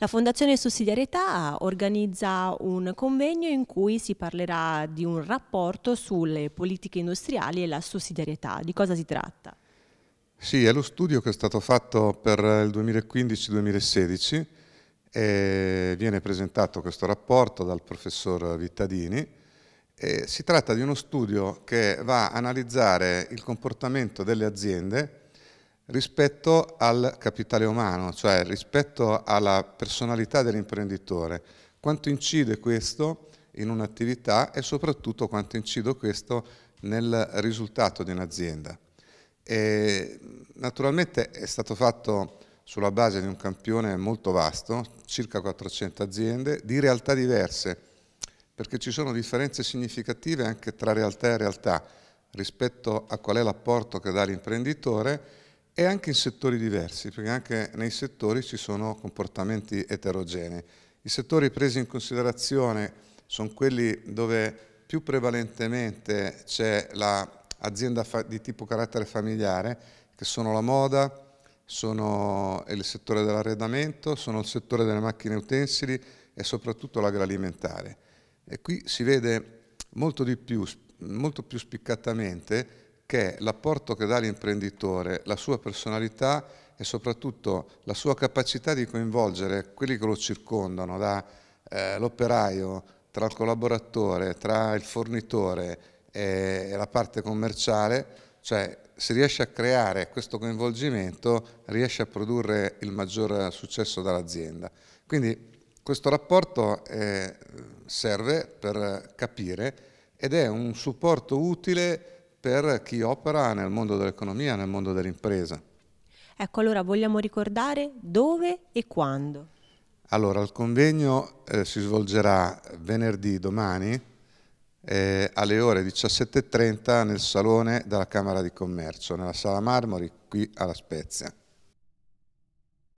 La Fondazione Sussidiarietà organizza un convegno in cui si parlerà di un rapporto sulle politiche industriali e la sussidiarietà. Di cosa si tratta? Sì, è lo studio che è stato fatto per il 2015-2016 e viene presentato questo rapporto dal professor Vittadini. E si tratta di uno studio che va a analizzare il comportamento delle aziende rispetto al capitale umano, cioè rispetto alla personalità dell'imprenditore. Quanto incide questo in un'attività e soprattutto quanto incide questo nel risultato di un'azienda. naturalmente è stato fatto sulla base di un campione molto vasto, circa 400 aziende, di realtà diverse, perché ci sono differenze significative anche tra realtà e realtà rispetto a qual è l'apporto che dà l'imprenditore e anche in settori diversi, perché anche nei settori ci sono comportamenti eterogenei. I settori presi in considerazione sono quelli dove più prevalentemente c'è l'azienda di tipo carattere familiare, che sono la moda, sono il settore dell'arredamento, sono il settore delle macchine utensili e soprattutto l'agroalimentare. E qui si vede molto, più, molto più spiccatamente che l'apporto che dà l'imprenditore, la sua personalità e soprattutto la sua capacità di coinvolgere quelli che lo circondano, dall'operaio, eh, tra il collaboratore, tra il fornitore e la parte commerciale, cioè se riesce a creare questo coinvolgimento riesce a produrre il maggior successo dall'azienda. Quindi questo rapporto eh, serve per capire ed è un supporto utile per chi opera nel mondo dell'economia, nel mondo dell'impresa. Ecco, allora vogliamo ricordare dove e quando. Allora, il convegno eh, si svolgerà venerdì domani eh, alle ore 17.30 nel Salone della Camera di Commercio, nella Sala Marmori, qui alla Spezia.